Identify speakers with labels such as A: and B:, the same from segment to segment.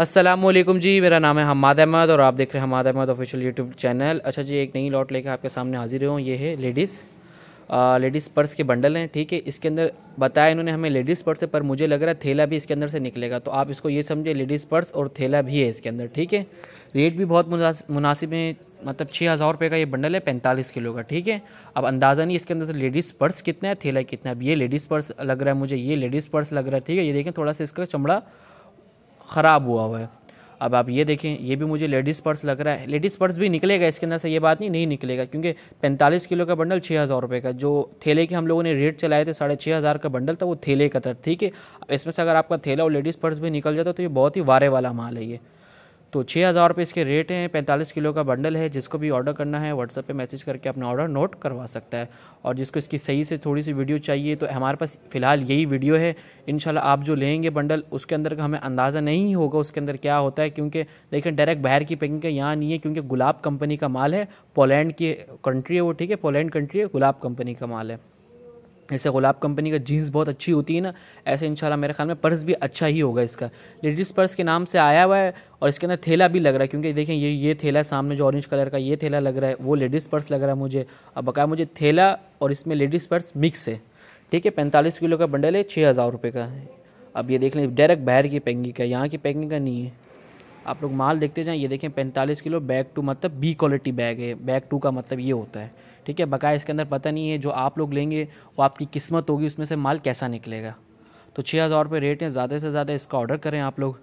A: असलम जी मेरा नाम है हमाद अहमद और आप देख रहे हैं Hamad Ahmed official YouTube channel अच्छा जी एक नई लॉट लेकर आपके सामने हाजिर हूँ ये है लेडीज़ लेडीज़ पर्स के बंडल हैं ठीक है इसके अंदर बताया इन्होंने हमें लेडीज़ पर्स है पर मुझे लग रहा है थैला भी इसके अंदर से निकलेगा तो आप इसको ये समझे लेडीज़ पर्स और थैला भी है इसके अंदर ठीक है रेट भी बहुत मुनासिब है मतलब छः हज़ार रुपये का ये बंडल है पैंतालीस किलो का ठीक है अब अंदाज़ा नहीं इसके अंदर से लेडीज़ पर्स कितना है थैला कितना है अब ये लेडीज़ पर्स लग रहा है मुझे ये लेडीज़ पर्स लग रहा है ठीक है ये देखें थोड़ा सा इसका चमड़ा ख़राब हुआ हुआ है अब आप ये देखें ये भी मुझे लेडीज़ पर्स लग रहा है लेडीज़ पर्स भी निकलेगा इसके अंदर से ये बात नहीं नहीं निकलेगा क्योंकि 45 किलो का बंडल छः हज़ार रुपये का जो थैले के हम लोगों ने रेट चलाए थे साढ़े छः हज़ार का बंडल था वो थैले का था ठीक है इसमें से अगर आपका थैला और लेडीज़ पर्स भी निकल जाता तो ये बहुत ही वारे वाला माल है ये तो छः हज़ार रुपये इसके रेट हैं पैंतालीस किलो का बंडल है जिसको भी ऑर्डर करना है व्हाट्सएप पे मैसेज करके अपना ऑर्डर नोट करवा सकता है और जिसको इसकी सही से थोड़ी सी वीडियो चाहिए तो हमारे पास फ़िलहाल यही वीडियो है इन आप जो लेंगे बंडल उसके अंदर का हमें अंदाज़ा नहीं होगा उसके अंदर क्या होता है क्योंकि देखें डायरेक्ट बाहर की पैकिंग का यहाँ नहीं है क्योंकि गुलाब कंपनी का माल है पोलैंड की कंट्री है वो ठीक है पोलैंड कंट्री है गुलाब कंपनी का माल है ऐसे गुलाब कंपनी का जीन्स बहुत अच्छी होती है ना ऐसे इंशाल्लाह मेरे ख्याल में पर्स भी अच्छा ही होगा इसका लेडीज़ पर्स के नाम से आया हुआ है और इसके अंदर थैला भी लग रहा है क्योंकि देखें ये ये थैला है सामने जो ऑरेंज कलर का ये थैला लग रहा है वो लेडीज़ पर्स लग रहा है मुझे अब बकाया मुझे थैला और इसमें लेडीज़ पर्स मिक्स है ठीक है पैंतालीस किलो का बंडल है छः हज़ार रुपये का अब ये देख लें डायरेक्ट बाहर की पैकिंग का यहाँ की पैकिंग का नहीं है आप लोग माल देखते जाएँ ये देखें पैंतालीस किलो बैग टू मतलब बी क्वालिटी बैग है बैग टू का मतलब ये होता है ठीक है बकाया इसके अंदर पता नहीं है जो आप लोग लेंगे वो आपकी किस्मत होगी उसमें से माल कैसा निकलेगा तो छः हज़ार रुपये रेट हैं ज़्यादा से ज़्यादा इसका ऑर्डर करें आप लोग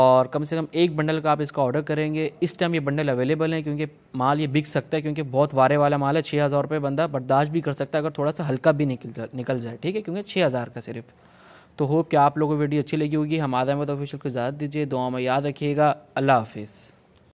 A: और कम से कम एक बंडल का आप इसका ऑर्डर करेंगे इस टाइम ये बंडल अवेलेबल है क्योंकि माल ये बिक सकता है क्योंकि बहुत वारे वाला माल है छः हज़ार रुपये बंदा बर्दाश्त भी कर सकता है अगर थोड़ा सा हल्का भी निकल जा निकल जाए ठीक है क्योंकि छः हज़ार का सिर्फ तो होप कि आप लोगों को वीडियो अच्छी लगी होगी हम आदम ऑफिशियल को इजाज़त दीजिए दुआ में याद रखिएगा अल्लाह हाफिज़